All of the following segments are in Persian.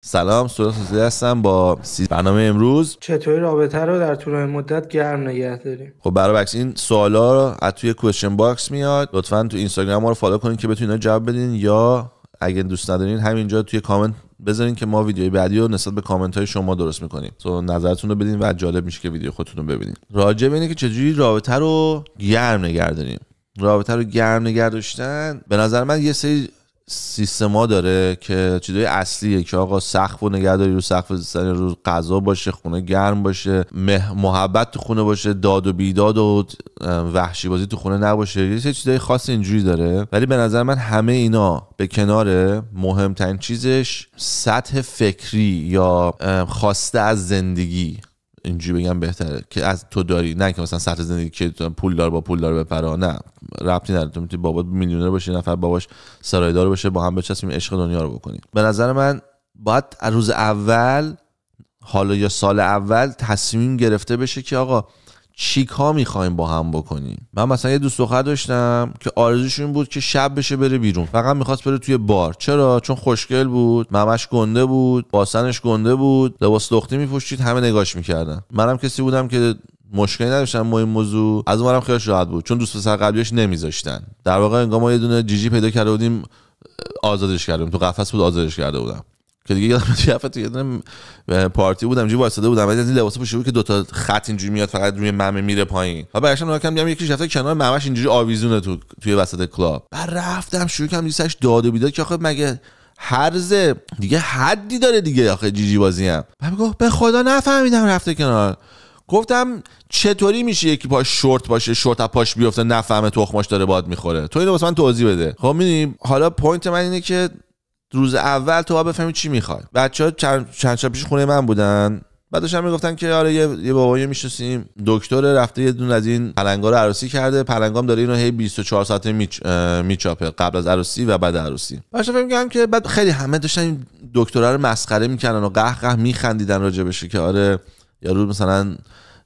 سلام سورا سوزی هستم با سی... برنامه امروز چطوری رابطه رو در طول مدت گرم نگه داریم خب برای بکس این سوالا از توی کوشن باکس میاد لطفا تو اینستاگرام ما رو فالو کنین که بتونین جواب بدین یا اگه دوست ندارین همینجا توی کامنت بذارین که ما ویدیوی بعدی رو نسبت به کامنت های شما درست میکنیم تو نظرتون رو بدین و جالب میشه که ویدیو خودتون رو ببینین راجع به که چجوری رابطه رو گرم نگه داریم رابطه رو گرم نگه داشتن به نظر من یه سری سیستما داره که چیزای اصلیه که آقا سقف و نگهداری رو سقف زدن رو غذا باشه خونه گرم باشه مه محبت تو خونه باشه داد و بیداد و وحشی بازی تو خونه نباشه یه چیزای خاص اینجوری داره ولی به نظر من همه اینا به کنار مهمترین چیزش سطح فکری یا خواسته از زندگی اینجوری بگم بهتره که از تو داری نه که مثلا سطح زندگی که پول دار با پول دار بپرا نه ربطی نداره تو میتونی بابات میلیونر باشه نفر باباش سرایدار باشه با هم بچسبیم عشق دنیا رو بکنیم به نظر من باید روز اول حالا یا سال اول تصمیم گرفته بشه که آقا چیک ها میخوایم با هم بکنیم من مثلا یه دوست دختر داشتم که آرزوش این بود که شب بشه بره بیرون فقط میخواست بره توی بار چرا چون خوشگل بود ممش گنده بود باسنش گنده بود لباس لختی میپوشید همه نگاش میکردن منم کسی بودم که مشکلی نداشتن با این موضوع از اونم خیلی راحت بود چون دوست پسر قبلیش نمیذاشتن در واقع انگار ما یه دونه جیجی پیدا کرده بودیم آزادش کردیم. تو قفس بود آزادش کرده بودم که دیگه یادم میاد تو یه دونه پارتی بودم جی واسطه بودم بعد از این لباس پوشیده بود که دو تا خط اینجوری میاد فقط روی ممه میره پایین و بعدش هم کردم میگم یکیش رفته کنار ممش اینجوری آویزونه تو توی وسط کلاب بعد رفتم شروع کردم ریسش داد و بیداد که آخه مگه هرز دیگه حدی داره دیگه آخه جیجی جی بازی هم بعد گفت به خدا نفهمیدم رفته کنار گفتم چطوری میشه یکی پاش شورت باشه شورت پاش بیفته نفهمه تخماش داره باد میخوره تو اینو واسه من توضیح بده خب میدونی حالا پوینت من اینه که روز اول تو بفهمی چی میخوای بچه ها چند, شبش پیش خونه من بودن بعدش هم میگفتن که آره یه, بابایی میشناسیم دکتر رفته یه دون از این پلنگا رو عروسی کرده پلنگام داره اینو هی 24 ساعته میچاپه قبل از عروسی و بعد عروسی بعدش فکر میگم که بعد خیلی همه داشتن این دکترا رو مسخره میکنن و قهقه میخندیدن بشه که آره یارو مثلا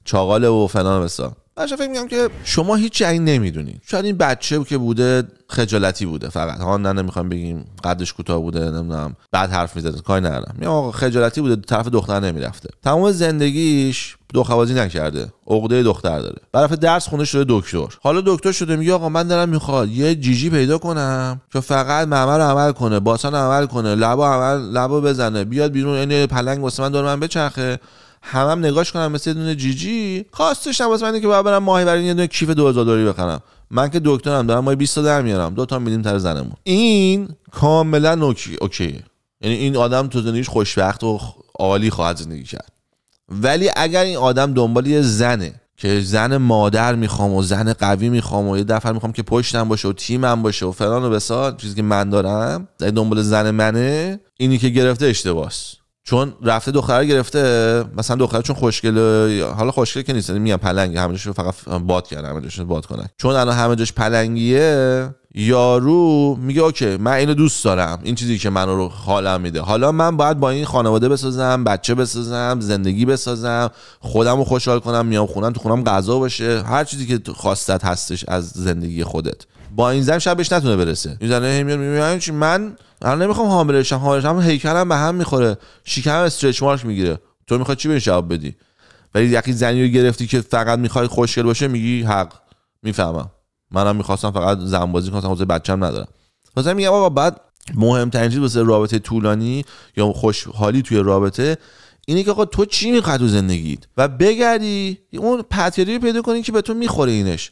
چاغاله و فلان بسا بچه فکر میگم که شما هیچ این نمیدونید شاید این بچه که بوده خجالتی بوده فقط ها نه نمیخوام بگیم قدش کوتاه بوده نمیدونم بعد حرف میزده کاری ندارم میگم خجالتی بوده طرف دختر نمیرفته تمام زندگیش خوازی نکرده عقده دختر داره طرف درس خونه شده دکتر حالا دکتر شده میگه آقا من دارم میخواد یه جیجی پیدا کنم که فقط معمر عمل کنه باسن عمل کنه لبا عمل لبا بزنه بیاد بیرون این پلنگ واسه من داره من بچرخه همم هم نگاش کنم مثل دونه جیجی خواستش نباز من که باید برم ماهی برای یه دونه کیف 2000 دلاری بخرم من که دکترم دارم ماهی 20 در میارم دو تا میدیم تر زنمون این کاملا اوکی اوکیه یعنی این آدم تو زندگیش خوشبخت و عالی خواهد زندگی کرد ولی اگر این آدم دنبال یه زنه که زن مادر میخوام و زن قوی میخوام و یه دفعه میخوام که پشتم باشه و تیمم باشه و فلان و بسار چیزی که من دارم دنبال زن منه اینی که گرفته اشتباس چون رفته دختر گرفته مثلا دختر چون خوشگله حالا خوشگل که نیست یعنی میگم پلنگی همه فقط باد کرده همه باد کنه چون الان همه جاش پلنگیه یارو میگه اوکی من اینو دوست دارم این چیزی که منو رو حالم میده حالا من باید با این خانواده بسازم بچه بسازم زندگی بسازم خودم رو خوشحال کنم میام خونم تو خونم غذا باشه هر چیزی که خواستت هستش از زندگی خودت با این زن شبش نتونه برسه این زنه یعنی من الان نمیخوام حاملشم هم هیکلم به هم میخوره شیکم استرچ مارک میگیره تو میخوای چی به جواب بدی ولی یکی زنی رو گرفتی که فقط میخوای خوشگل باشه میگی حق میفهمم منم میخواستم فقط زنبازی کنم واسه بچم ندارم واسه میگم آقا بعد مهم چیز واسه رابطه طولانی یا خوشحالی توی رابطه اینه که آقا تو چی میخواد تو زندگیت و بگردی اون پتیری پیدا کنی که به تو میخوره اینش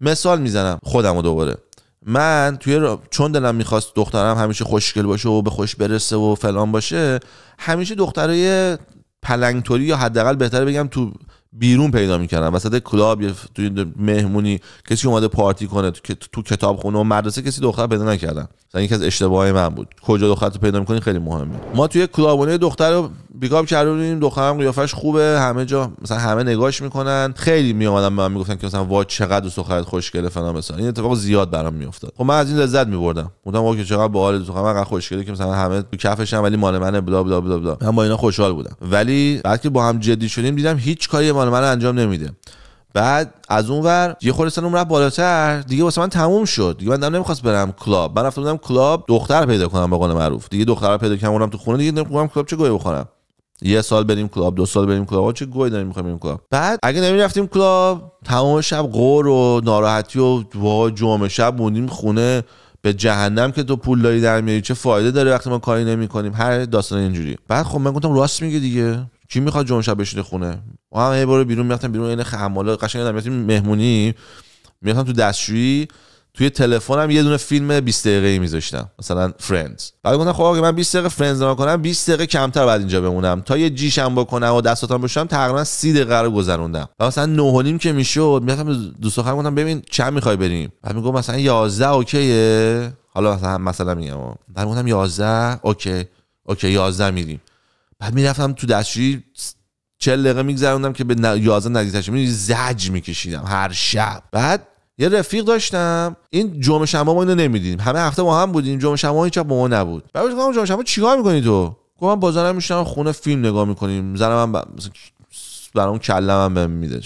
مثال میزنم خودم دوباره من توی چون دلم میخواست دخترم همیشه خوشگل باشه و به خوش برسه و فلان باشه همیشه دخترای پلنگتوری یا حداقل بهتره بگم تو بیرون پیدا میکردم وسط کلاب یا توی مهمونی کسی اومده پارتی کنه تو, تو خونه و مدرسه کسی دختر پیدا نکردم مثلا یکی از اشتباهای من بود کجا دختر پیدا میکنی خیلی مهمه ما توی کلابونه دختر پیکاپ کردیم این دخترم قیافش خوبه همه جا مثلا همه نگاش میکنن خیلی اومدن به من میگفتن که مثلا وا چقدر سخرت خوشگله فلان مثلا این اتفاق زیاد برام میافتاد خب من از این لذت میبردم بودم وا که چقدر باحال تو من خوشگله که مثلا همه تو کفش ولی مال من بلا بلا بلا بلا من با اینا خوشحال بودم ولی بعد که با هم جدی شدیم دیدم هیچ کاری مال من انجام نمیده بعد از اون ور یه خورده سنم رفت بالاتر دیگه واسه من تموم شد دیگه من نمیخواست برم کلاب من رفتم بودم کلاب دختر پیدا کنم به قول معروف دیگه دختر پیدا کنم اونم تو خونه دیگه نمیخوام کلاب چه گوی بخورم یه سال بریم کلاب دو سال بریم کلاب چه گوی داریم میخوایم بریم کلاب بعد اگه نمیرفتیم کلاب تمام شب غور و ناراحتی و وا جمعه شب موندیم خونه به جهنم که تو پول داری در چه فایده داره وقتی ما کاری نمیکنیم هر داستان اینجوری بعد خب من گفتم راست میگه دیگه کی میخواد جمعه شب بشینه خونه ما هم بیرون میرفتم بیرون این خمالا قشنگ یادم مهمونی میرفتم تو دستشویی توی تلفنم یه دونه فیلم 20 دقیقه ای میذاشتم مثلا فرندز بعد گفتم خب من 20 دقیقه فرندز نگاه کنم 20 دقیقه کمتر بعد اینجا بمونم تا یه جیشم بکنم و دستاتم بشم تقریبا 30 دقیقه رو گذروندم و مثلا 9 نیم که میشد میگفتم دوست خودم گفتم ببین چند میخوای بریم بعد میگم مثلا 11 اوکیه حالا مثلا مثلا میگم بعد گفتم 11 اوکی اوکی 11 میریم بعد میرفتم تو دستشویی 40 دقیقه میگذروندم که به 11 نزدیک شدم زج میکشیدم هر شب بعد یه رفیق داشتم این جمعه شما ما اینو نمیدیدیم همه هفته با هم بودیم جمعه شما هیچ با ما نبود بعد گفتم جمعه شما چیکار میکنی تو گفتم بازارم میشنم خونه فیلم نگاه میکنیم زنم هم برام کلمم بهم میده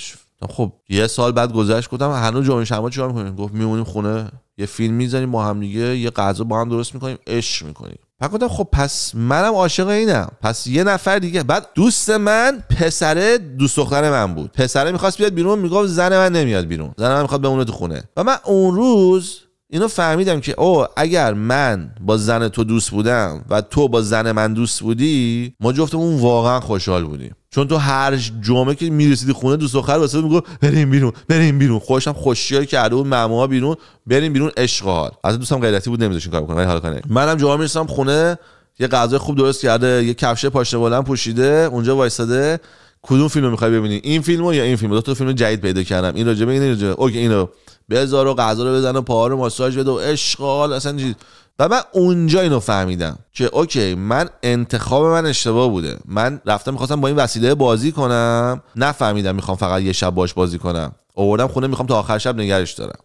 خب یه سال بعد گذشت گفتم هنوز جمعه شما چیکار میکنیم گفت میمونیم خونه یه فیلم میزنیم با هم دیگه یه غذا با هم درست میکنیم عشق میکنیم پس گفتم خب پس منم عاشق اینم پس یه نفر دیگه بعد دوست من پسر دوست دختر من بود پسره میخواست بیاد بیرون میگفت زن من نمیاد بیرون زن من میخواد بمونه تو خونه و من اون روز اینو فهمیدم که او اگر من با زن تو دوست بودم و تو با زن من دوست بودی ما جفتمون واقعا خوشحال بودیم چون تو هر جمعه که میرسیدی خونه دوست دختر واسه میگو بریم بیرون بریم بیرون خوشم خوشیار کرده بود معماها بیرون بریم بیرون اشغال از دوستم غیرتی بود نمیذاشین کار بکنه ولی حالا کنه منم جمعه میرسم خونه یه غذای خوب درست کرده یه کفش پاشنه بلند پوشیده اونجا وایساده کدوم فیلمو میخوای ببینی این فیلمو یا این فیلمو دو تا فیلم جدید پیدا کردم این راجبه این راجبه اوکی اینو بذار و غذا رو بزن و پاها رو ماساژ بده و اشغال اصلا چیز و من اونجا اینو فهمیدم که اوکی من انتخاب من اشتباه بوده من رفتم میخواستم با این وسیله بازی کنم نفهمیدم میخوام فقط یه شب باش بازی کنم اوردم خونه میخوام تا آخر شب نگرش دارم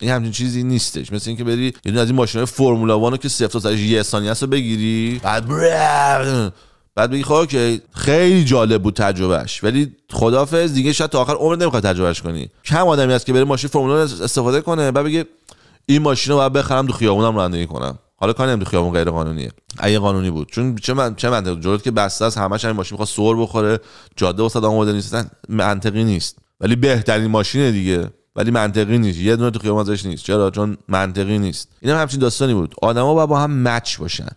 این همچین چیزی نیستش مثل اینکه بری یه دونه از این ماشینای فرمولا 1 که سفت تا یه ثانیه رو بگیری بعد بعد بگی خواه که خیلی جالب بود تجربهش ولی خدافظ دیگه شاید تا آخر عمر نمیخواد تجربهش کنی کم آدمی هست که بره ماشین فرمولا استفاده کنه بعد بگه این ماشین رو باید بخرم تو خیابونم رانندگی کنم حالا کاری نمیدونم خیابون غیر قانونیه اگه قانونی بود چون چه من چه من جلوت که بسته از همش این ماشین میخواد سر بخوره جاده وسط آماده نیستن منطقی نیست ولی بهترین ماشینه دیگه ولی منطقی نیست یه دونه تو خیابون ازش نیست چرا چون منطقی نیست اینم هم همچین داستانی بود آدما باید با هم مچ باشن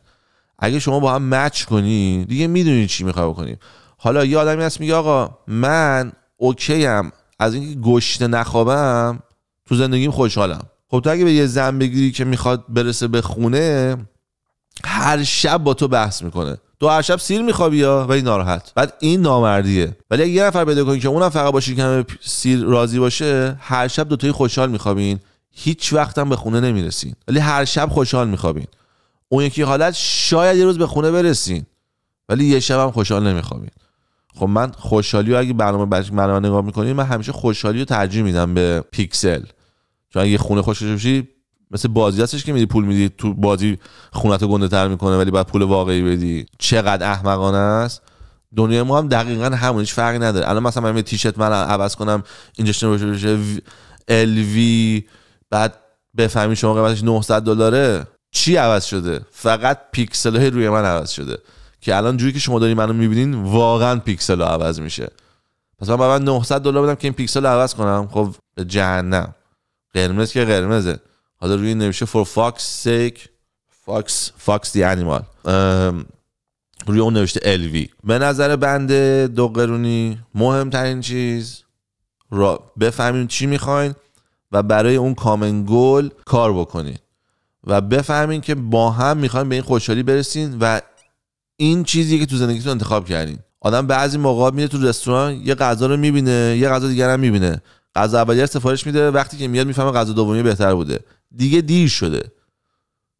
اگه شما با هم مچ کنی دیگه میدونی چی میخوای بکنی حالا یه آدمی هست میگه آقا من اوکی ام از اینکه گشت نخوابم تو زندگیم خوشحالم خب تو اگه به یه زن بگیری که میخواد برسه به خونه هر شب با تو بحث میکنه تو هر شب سیر میخوابی یا ولی ناراحت بعد این نامردیه ولی اگه یه نفر پیدا کنی که اونم فقط باشه کم سیر راضی باشه هر شب دوتایی خوشحال میخوابین هیچ وقت هم به خونه نمیرسین ولی هر شب خوشحال میخوابین اون یکی حالت شاید یه روز به خونه برسین ولی یه شب هم خوشحال نمیخوابین خب من خوشحالی اگه برنامه برنامه نگاه میکنین من همیشه خوشحالی رو ترجیح میدم به پیکسل چون اگه خونه خوشش بشی مثل بازی هستش که میدی پول میدی تو بازی رو گنده تر میکنه ولی بعد پول واقعی بدی چقدر احمقانه است دنیا ما هم دقیقا همون هیچ فرقی نداره الان مثلا من یه تیشرت من عوض کنم اینجا بشه بشه ال بعد بفهمی شما قیمتش 900 دلاره چی عوض شده فقط پیکسل های روی من عوض شده که الان جوری که شما داری منو میبینین واقعا پیکسل ها عوض میشه پس من 900 دلار بدم که این پیکسل عوض کنم خب جهنم قرمز که قرمزه حالا روی نوشته For fuck's Sake fox the the animal. روی اون نوشته الوی به نظر بنده دو قرونی مهمترین چیز را بفهمیم چی میخواین و برای اون کامن گل کار بکنین و بفهمین که با هم میخواین به این خوشحالی برسین و این چیزی که تو زندگیتون انتخاب کردین آدم بعضی موقع میره تو رستوران یه غذا رو میبینه یه غذا دیگر هم میبینه غذا اولیه سفارش میده وقتی که میاد میفهمه غذا دومی بهتر بوده دیگه دیر شده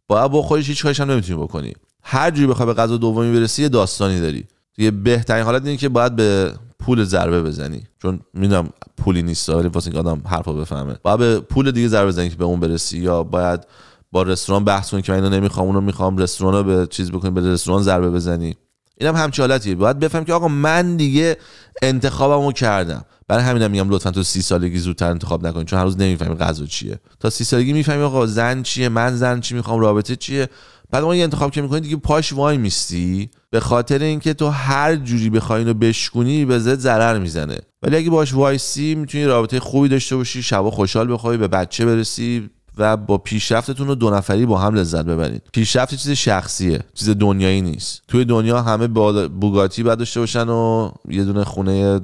باید بخوریش هیچ کاریش هم نمیتونی بکنی هر جوری بخوای به غذا دومی برسی یه داستانی داری یه بهترین حالت اینه که باید به پول ضربه بزنی چون میدونم پولی نیست ولی واسه اینکه آدم حرفو بفهمه باید به پول دیگه ضربه بزنی که به اون برسی یا باید با رستوران بحث کنی که من اینو نمیخوام اونو میخوام رستوران رو به چیز بکنی به رستوران ضربه بزنی اینم هم حالتیه باید بفهم که آقا من دیگه انتخابمو کردم برای همینم میگم لطفا تو سی سالگی زودتر انتخاب نکنید چون هر روز نمیفهمی غذا چیه تا سی سالگی میفهمی آقا زن چیه من زن چی میخوام رابطه چیه بعد اون یه انتخاب که میکنی دیگه پاش وای میستی به خاطر اینکه تو هر جوری بخوای اینو بشکونی به زد ضرر میزنه ولی اگه باش وایسی میتونی رابطه خوبی داشته باشی شبا خوشحال بخوای به بچه برسی و با پیشرفتتون رو دو نفری با هم لذت ببرید پیشرفت چیز شخصیه چیز دنیایی نیست توی دنیا همه با بوگاتی بعد داشته باشن و یه دونه خونه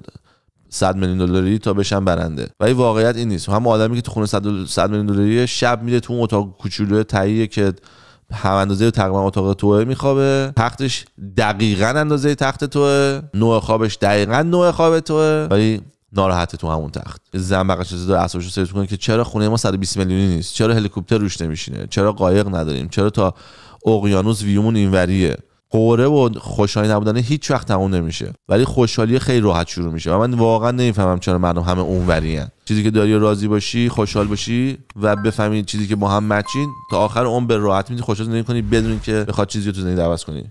100 میلیون دلاری تا بشن برنده ولی واقعیت این نیست هم آدمی که تو خونه 100 میلیون دلاری شب میره تو اون اتاق کوچولو تهیه که هم اندازه تقریبا اتاق توه میخوابه تختش دقیقا اندازه تخت توه نوع خوابش دقیقا نوع خواب توه ولی ناراحت تو همون تخت زن بغلش داره اصابشو رو کنه که چرا خونه ما 120 میلیونی نیست چرا هلیکوپتر روش نمیشینه چرا قایق نداریم چرا تا اقیانوس ویومون اینوریه قوره و خوشحالی نبودن هیچ وقت تموم نمیشه ولی خوشحالی خیلی راحت شروع میشه و من واقعا نمیفهمم چرا مردم همه اونورین چیزی که داری راضی باشی خوشحال باشی و بفهمی چیزی که با هم مچین تا آخر اون به راحت میتونی خوشحال زندگی کنی بدون که بخواد چیزی رو تو زندگی عوض کنی